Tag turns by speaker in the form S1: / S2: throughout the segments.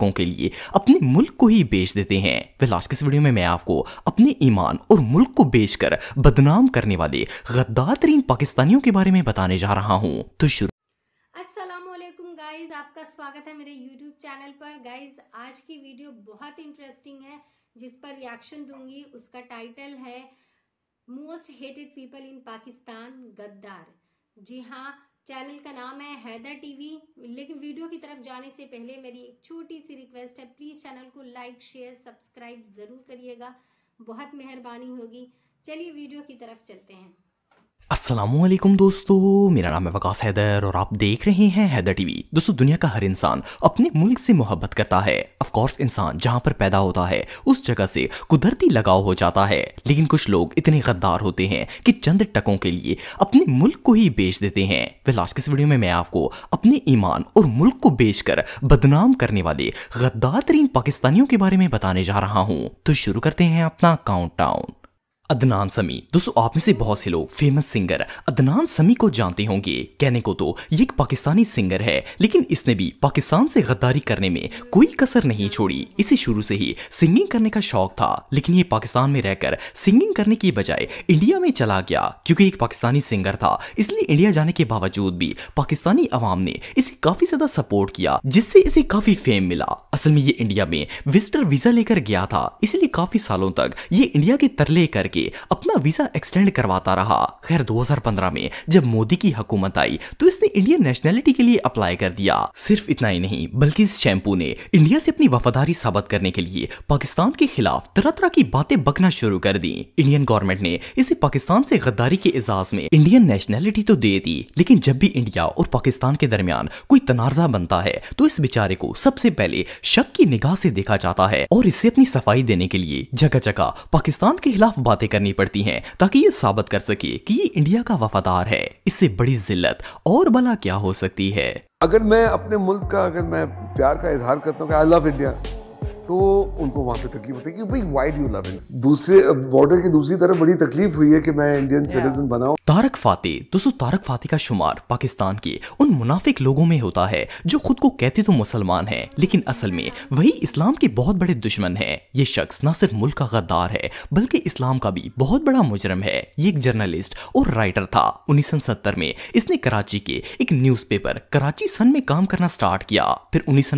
S1: को के लिए अपने मुल्क को ही बेच देते हैं वेल आज इस वीडियो में मैं आपको अपने ईमान और मुल्क को बेचकर बदनाम करने वाले गद्दार तरीन पाकिस्तानियों के बारे में बताने जा रहा हूँ तो शुरू गाइज
S2: आपका स्वागत है मेरे YouTube चैनल पर गाइज आज की वीडियो बहुत इंटरेस्टिंग है जिस पर रिएक्शन दूंगी उसका टाइटल है most hated people in Pakistan गद्दार जी हाँ चैनल का नाम है हैदर टीवी लेकिन वीडियो की तरफ जाने से पहले मेरी एक छोटी सी रिक्वेस्ट है प्लीज़ चैनल को लाइक शेयर सब्सक्राइब ज़रूर करिएगा बहुत मेहरबानी होगी चलिए वीडियो की तरफ चलते हैं
S1: असलम दोस्तों मेरा नाम है वकास हैदर और आप देख रहे हैं हैदर टीवी दोस्तों दुनिया का हर इंसान अपने मुल्क से मोहब्बत करता है अफकोर्स इंसान जहां पर पैदा होता है उस जगह से कुदरती लगाव हो जाता है लेकिन कुछ लोग इतने गद्दार होते हैं कि चंद टकों के लिए अपने मुल्क को ही बेच देते हैं फिलहाल आज वीडियो में मैं आपको अपने ईमान और मुल्क को बेच कर बदनाम करने वाले गद्दार तरीन पाकिस्तानियों के बारे में बताने जा रहा हूँ तो शुरू करते हैं अपना काउंट अदनान समी दोस्तों आप में से बहुत से लोग फेमस सिंगर अदनान समी को जानते होंगे कहने को तो ये एक पाकिस्तानी सिंगर है लेकिन इसने भी पाकिस्तान से गद्दारी करने में कोई कसर नहीं छोड़ी इसे शुरू से ही सिंगिंग करने का शौक था लेकिन ये पाकिस्तान में रहकर सिंगिंग करने की बजाय इंडिया में चला गया क्योंकि एक पाकिस्तानी सिंगर था इसलिए इंडिया जाने के बावजूद भी पाकिस्तानी अवाम ने इसे काफी ज्यादा सपोर्ट किया जिससे इसे काफी फेम मिला असल में ये इंडिया में विजिटर वीजा लेकर गया था इसलिए काफी सालों तक ये इंडिया के तरले करके करके अपना वीजा एक्सटेंड करवाता रहा खैर 2015 में जब मोदी की हुकूमत आई तो इसने इंडियन नेशनैलिटी के लिए अप्लाई कर दिया सिर्फ इतना ही नहीं बल्कि इस शैम्पू ने इंडिया से अपनी वफादारी साबित करने के लिए पाकिस्तान के खिलाफ तरह तरह की बातें बकना शुरू कर दी इंडियन गवर्नमेंट ने इसे पाकिस्तान से गद्दारी के एजाज में इंडियन नेशनैलिटी तो दे दी लेकिन जब भी इंडिया और पाकिस्तान के दरमियान कोई तनाजा बनता है तो इस बेचारे को सबसे पहले शक की निगाह से देखा जाता है और इसे अपनी सफाई देने के लिए जगह जगह पाकिस्तान के खिलाफ बातें बातें करनी पड़ती हैं ताकि ये साबित कर सके कि ये इंडिया का वफादार है इससे बड़ी जिल्लत और भला क्या हो सकती है अगर मैं अपने मुल्क का अगर मैं प्यार का इजहार करता हूँ आई लव इंडिया तो उनको वहाँ पे तकलीफ होती है कि भाई वाई डू लव इंड दूसरे बॉर्डर की दूसरी तरफ बड़ी तकलीफ हुई है कि मैं इंडियन सिटीजन बना तारक फातेह दोस्तों तारक फातेह का शुमार पाकिस्तान के उन मुनाफिक लोगों में होता है जो खुद को कहते तो मुसलमान हैं लेकिन असल में वही इस्लाम के बहुत बड़े दुश्मन हैं ये शख्स न सिर्फ मुल्क का गद्दार है बल्कि इस्लाम का भी बहुत बड़ा मुजरम है ये एक जर्नलिस्ट और राइटर था उन्नीस में इसने कराची के एक न्यूज़पेपर कराची सन में काम करना स्टार्ट किया फिर उन्नीस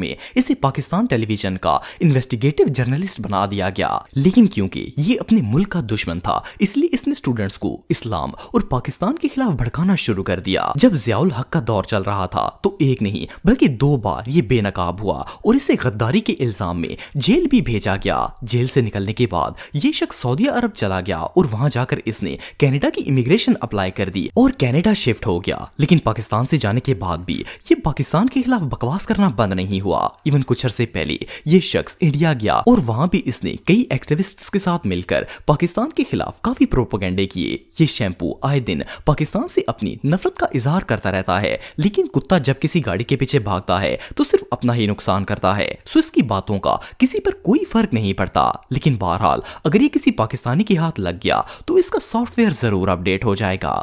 S1: में इसे पाकिस्तान टेलीविजन का का इन्वेस्टिगेटिव जर्नलिस्ट बना दिया गया लेकिन क्योंकि ये अपने मुल्क का दुश्मन था इसलिए इसने स्टूडेंट्स को इस्लाम और पाकिस्तान के खिलाफ भड़काना शुरू कर दिया जब जियाउल हक का दौर चल रहा था तो एक नहीं बल्कि दो बार ये बेनकाब हुआ और इसे गद्दारी के इल्जाम में जेल भी भेजा गया जेल से निकलने के बाद ये शख्स सऊदी अरब चला गया और वहाँ जाकर इसने कैनेडा की इमिग्रेशन अप्लाई कर दी और कैनेडा शिफ्ट हो गया लेकिन पाकिस्तान से जाने के बाद भी ये पाकिस्तान के खिलाफ बकवास करना बंद नहीं हुआ इवन कुछ अरसे पहले ये शख्स इंडिया गया और वहां भी इसने कई एक्टिविस्ट्स के साथ मिलकर पाकिस्तान के खिलाफ काफी प्रोपोगंडे किए ये शैम्पू आए दिन पाकिस्तान से अपनी नफरत का इजहार करता रहता है लेकिन कुत्ता जब किसी गाड़ी के पीछे भागता है तो सिर्फ अपना ही नुकसान करता है सो इसकी बातों का किसी पर कोई फर्क नहीं पड़ता लेकिन बहरहाल अगर ये किसी पाकिस्तानी के हाथ लग गया तो इसका सॉफ्टवेयर जरूर अपडेट हो जाएगा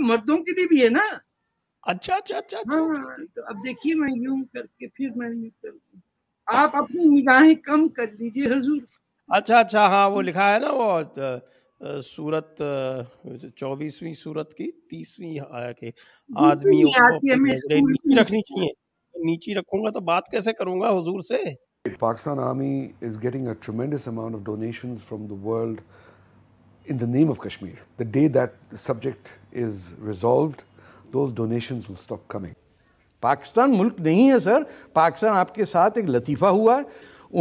S2: मर्दों के लिए भी है ना अच्छा अच्छा अच्छा, अच्छा हाँ, अच्छा, अच्छा। तो अब देखिए मैं यूं करके फिर मैं यूं करूँ आप अपनी निगाहें कम कर दीजिए हजूर अच्छा अच्छा हाँ वो लिखा है ना वो सूरत चौबीसवीं सूरत की तीसवीं आदमी रखनी चाहिए नीचे रखूंगा तो बात कैसे करूंगा हुजूर से
S1: Pakistan army is getting a tremendous amount of donations from the world in the name of Kashmir the day that subject is resolved those donations will stop coming Pakistan मुल्क नहीं है सर पाकिस्तान आपके साथ एक लतीफ़ा हुआ है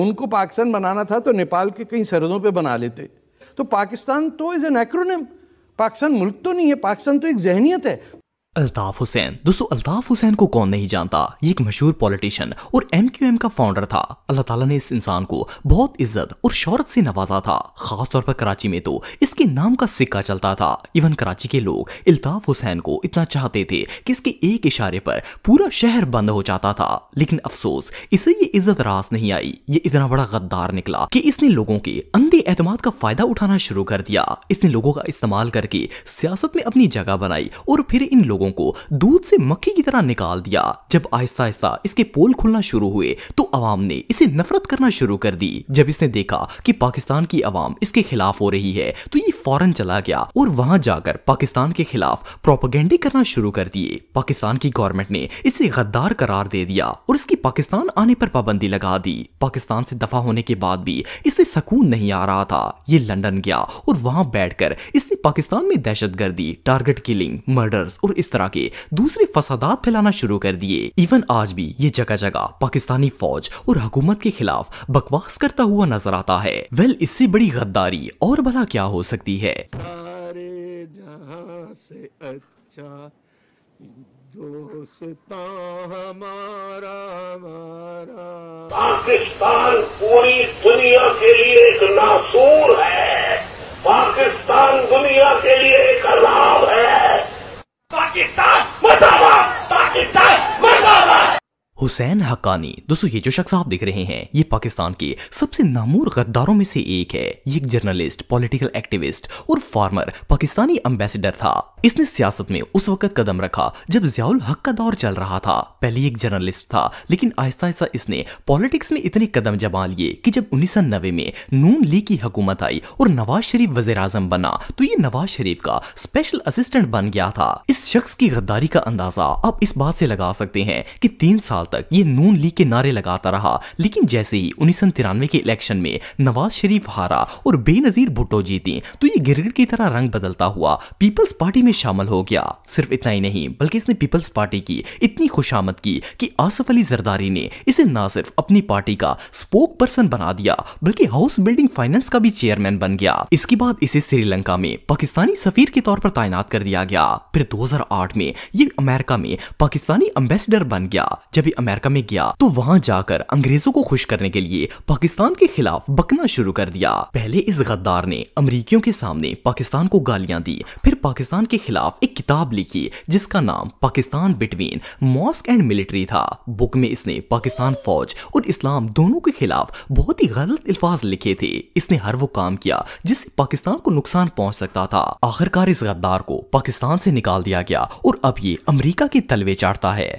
S1: उनको पाकिस्तान बनाना था तो नेपाल के कई सरहदों पे बना
S2: लेते तो पाकिस्तान तो इज़ एन एक्रोनिम पाकिस्तान मुल्क तो नहीं है पाकिस्तान तो एक जहनीत है
S1: अल्ताफ़ हुसैन दोस्तों अल्ताफ़ हुसैन को कौन नहीं जानता ये एक मशहूर पॉलिटिशियन और एम क्यू एम का फाउंडर था अल्लाह ताला ने इस इंसान को बहुत इज्जत और शोहरत से नवाजा था खास तौर पर कराची में तो इसके नाम का सिक्का चलता था इवन कराची के लोग अल्ताफ़ हुसैन को इतना चाहते थे कि इसके एक इशारे पर पूरा शहर बंद हो जाता था लेकिन अफसोस इसे ये इज्जत रास नहीं आई ये इतना बड़ा गद्दार निकला कि इसने लोगों के अंधे एतमाद का फायदा उठाना शुरू कर दिया इसने लोगों का इस्तेमाल करके सियासत में अपनी जगह बनाई और फिर इन लोगों लोगों को दूध से मक्खी की तरह निकाल दिया जब आहिस्ता आहिस्ता इसके पोल खुलना शुरू हुए तो अवाम ने इसे नफरत करना शुरू कर दी जब इसने देखा कि पाकिस्तान की अवाम इसके खिलाफ हो रही है तो ये फौरन चला गया और वहां जाकर पाकिस्तान के खिलाफ प्रोपागेंडे करना शुरू कर दिए पाकिस्तान की गवर्नमेंट ने इसे गद्दार करार दे दिया और इसकी पाकिस्तान आने पर पाबंदी लगा दी पाकिस्तान से दफा होने के बाद भी इसे सकून नहीं आ रहा था ये लंदन गया और वहां बैठकर इस पाकिस्तान में दहशत गर्दी टारगेट किलिंग मर्डर्स और इस तरह के दूसरे फसादात फैलाना शुरू कर दिए इवन आज भी ये जगह जगह पाकिस्तानी फौज और हुकूमत के खिलाफ बकवास करता हुआ नजर आता है वेल इससे बड़ी गद्दारी और भला क्या हो सकती है
S2: सारे से अच्छा पाकिस्तान पूरी दुनिया के लिए एक नासूर
S1: है
S2: पाकिस्तान दुनिया के लिए एक अलाव है पाकिस्तान मताबा पाकिस्तान
S1: हुसैन हकानी दोस्तों ये जो शख्स आप देख रहे हैं ये पाकिस्तान के सबसे नामूर गद्दारों में से एक है ये एक जर्नलिस्ट पॉलिटिकल एक्टिविस्ट और फार्मर पाकिस्तानी एम्बेसडर था इसने सियासत में उस वक्त कदम रखा जब जियाउल हक का दौर चल रहा था पहले एक जर्नलिस्ट था लेकिन आहिस्ता आहिस्ता इसने पॉलिटिक्स में इतने कदम जमा लिए कि जब उन्नीस में नून लीग की हुकूमत आई और नवाज शरीफ वजीर आजम बना तो ये नवाज शरीफ का स्पेशल असिस्टेंट बन गया था इस शख्स की गद्दारी का अंदाजा आप इस बात से लगा सकते हैं कि तीन साल साल तक ये नून लीग के नारे लगाता रहा लेकिन जैसे ही उन्नीस के इलेक्शन में नवाज शरीफ हारा और बेनजीर भुट्टो जीती तो ये गिरगिट की तरह रंग बदलता हुआ पीपल्स पार्टी में शामिल हो गया सिर्फ इतना ही नहीं बल्कि इसने पीपल्स पार्टी की इतनी खुशामद की कि आसफ अली जरदारी ने इसे ना सिर्फ अपनी पार्टी का स्पोक पर्सन बना दिया बल्कि हाउस बिल्डिंग फाइनेंस का भी चेयरमैन बन गया इसके बाद इसे श्रीलंका में पाकिस्तानी सफीर के तौर पर तैनात कर दिया गया फिर 2008 में ये अमेरिका में पाकिस्तानी अम्बेसडर बन गया जब अमेरिका में गया तो वहाँ जाकर अंग्रेजों को खुश करने के लिए पाकिस्तान के खिलाफ बकना शुरू कर दिया पहले इस गद्दार ने अमरीकियों के सामने पाकिस्तान को गालियां दी फिर पाकिस्तान के खिलाफ एक किताब लिखी जिसका नाम Pakistan between mosque and military था बुक में इसने पाकिस्तान फौज और इस्लाम दोनों के खिलाफ बहुत ही गलत अल्फाज लिखे थे इसने हर वो काम किया जिससे पाकिस्तान को नुकसान पहुंच सकता था आखिरकार इस गद्दार को पाकिस्तान से निकाल दिया गया और अब ये अमेरिका के तलवे चाटता है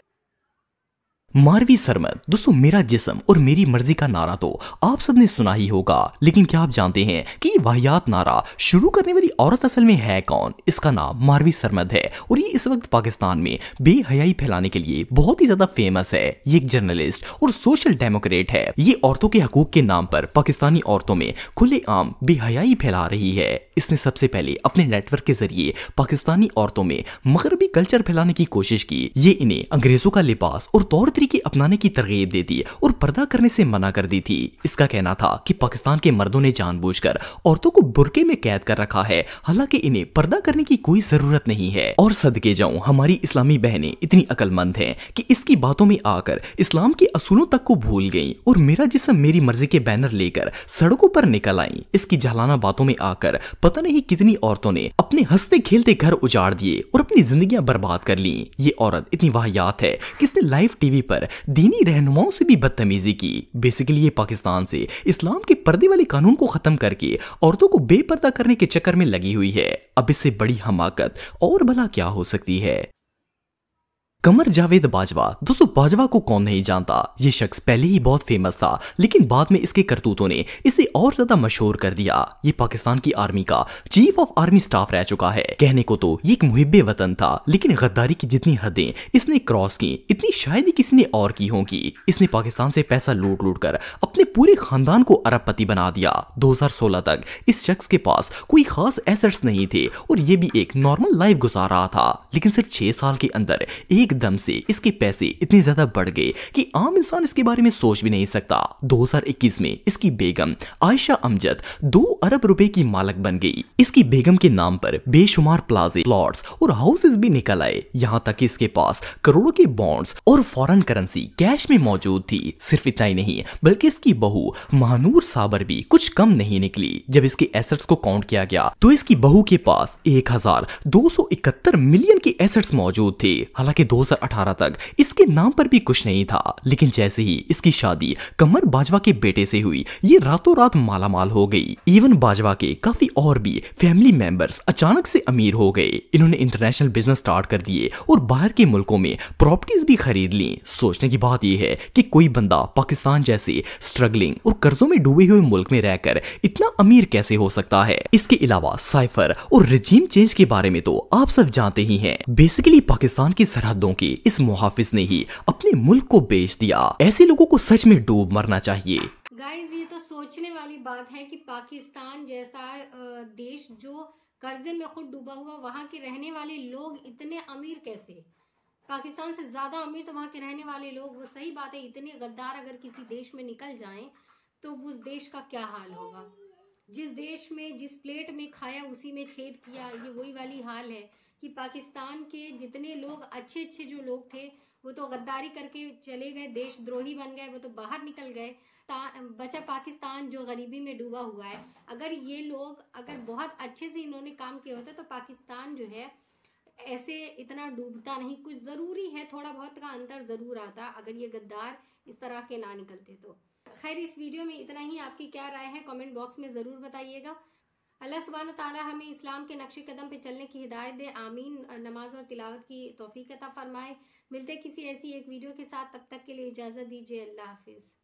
S1: मारवी सरमत दोस्तों मेरा जिसम और मेरी मर्जी का नारा तो आप सबने सुना ही होगा लेकिन क्या आप जानते हैं कि ये वाहियात नारा शुरू करने वाली औरत असल में है कौन इसका नाम मारवी सरमद है और ये इस वक्त पाकिस्तान में बेहयाई फैलाने के लिए बहुत ही ज्यादा फेमस है ये एक जर्नलिस्ट और सोशल डेमोक्रेट है ये औरतों के हकूक के नाम पर पाकिस्तानी औरतों में खुलेआम बेहयाई फैला रही है इसने सबसे पहले अपने नेटवर्क के जरिए पाकिस्तानी औरतों में मगरबी कल्चर फैलाने की कोशिश की ये इन्हें अंग्रेजों का लिबास और तौर तरीके तरीके अपनाने की तरगीब दे दी और पर्दा करने से मना कर दी थी इसका कहना था कि पाकिस्तान के मर्दों ने जानबूझकर औरतों को बुरके में कैद कर रखा है हालांकि इन्हें पर्दा करने की कोई जरूरत नहीं है और सदके जाऊं हमारी इस्लामी बहनें इतनी अकलमंद हैं कि इसकी बातों में आकर इस्लाम के असूलों तक को भूल गईं और मेरा जिसम मेरी मर्जी के बैनर लेकर सड़कों पर निकल आई इसकी जहलाना बातों में आकर पता नहीं कितनी औरतों ने अपने हंसते खेलते घर उजाड़ दिए और अपनी जिंदगी बर्बाद कर ली ये औरत इतनी वाहियात है कि इसने लाइव टीवी पर पर दीनी रहनुमाओं से भी बदतमीजी की बेसिकली ये पाकिस्तान से इस्लाम के पर्दे वाले कानून को खत्म करके औरतों को बेपर्दा करने के चक्कर में लगी हुई है अब इससे बड़ी हमाकत और भला क्या हो सकती है कमर जावेद बाजवा दोस्तों बाजवा को कौन नहीं जानता ये शख्स पहले ही बहुत फेमस था लेकिन बाद में इसके करतूतों ने इसे और ज्यादा मशहूर कर दिया ये पाकिस्तान की आर्मी का चीफ ऑफ आर्मी स्टाफ रह चुका है कहने को तो ये एक मुहिबे वतन था लेकिन गद्दारी की जितनी हदें इसने क्रॉस की इतनी शायद ही किसी ने और की होंगी इसने पाकिस्तान से पैसा लूट लूट कर अपने पूरे खानदान को अरबपति बना दिया दो तक इस शख्स के पास कोई खास एसेट्स नहीं थे और ये भी एक नॉर्मल लाइफ गुजार रहा था लेकिन सिर्फ छह साल के अंदर एक एकदम से इसके पैसे इतने ज्यादा बढ़ गए कि आम इंसान इसके बारे में सोच भी नहीं सकता 2021 में इसकी बेगम आयशा अमजद दो अरब रुपए की मालक बन गई इसकी बेगम के नाम पर बेशुमार प्लाजे प्लॉट्स और हाउसेस भी निकल आए यहाँ तक इसके पास करोड़ों के बॉन्ड्स और फॉरन करेंसी कैश में मौजूद थी सिर्फ इतना ही नहीं बल्कि इसकी बहू महानूर साबर भी कुछ कम नहीं निकली जब इसके एसेट्स को काउंट किया गया तो इसकी बहू के पास एक मिलियन के एसेट्स मौजूद थे हालांकि 2018 तक इसके नाम पर भी कुछ नहीं था लेकिन जैसे ही इसकी शादी कमर बाजवा के बेटे से हुई ये रातों रात मालामाल हो गई इवन बाजवा के काफी और भी फैमिली मेंबर्स अचानक से अमीर हो गए इन्होंने इंटरनेशनल बिजनेस स्टार्ट कर दिए और बाहर के मुल्कों में प्रॉपर्टीज भी खरीद ली सोचने की बात यह है कि कोई बंदा पाकिस्तान जैसे स्ट्रगलिंग और कर्जों में डूबे हुए मुल्क में रहकर इतना अमीर कैसे हो सकता है इसके अलावा साइफर और रिजीम चेंज के बारे में तो आप सब जानते ही हैं बेसिकली पाकिस्तान की सरहद मुजाहिदों के इस मुहाफिज ने ही अपने मुल्क को बेच दिया ऐसे लोगों को सच में डूब मरना चाहिए
S2: गाइज ये तो सोचने वाली बात है कि पाकिस्तान जैसा देश जो कर्जे में खुद डूबा हुआ वहाँ के रहने वाले लोग इतने अमीर कैसे पाकिस्तान से ज़्यादा अमीर तो वहाँ के रहने वाले लोग वो सही बात है इतने गद्दार अगर किसी देश में निकल जाएं तो उस देश का क्या हाल होगा जिस देश में जिस प्लेट में खाया उसी में छेद किया ये वही वाली हाल है कि पाकिस्तान के जितने लोग अच्छे अच्छे जो लोग थे वो तो गद्दारी करके चले गए देशद्रोही बन गए वो तो बाहर निकल गए बचा पाकिस्तान जो गरीबी में डूबा हुआ है अगर ये लोग अगर बहुत अच्छे से इन्होंने काम किया होता तो पाकिस्तान जो है ऐसे इतना डूबता नहीं कुछ ज़रूरी है थोड़ा बहुत का अंतर ज़रूर आता अगर ये गद्दार इस तरह के ना निकलते तो खैर इस वीडियो में इतना ही आपकी क्या राय है कमेंट बॉक्स में ज़रूर बताइएगा अल्लाह सुबहान ताला हमें इस्लाम के नक्शे कदम पे चलने की हिदायत दे आमीन नमाज और तिलावत की तोफ़ी अता फरमाए मिलते किसी ऐसी एक वीडियो के साथ तब तक के लिए इजाज़त दीजिए अल्लाह हाफिज़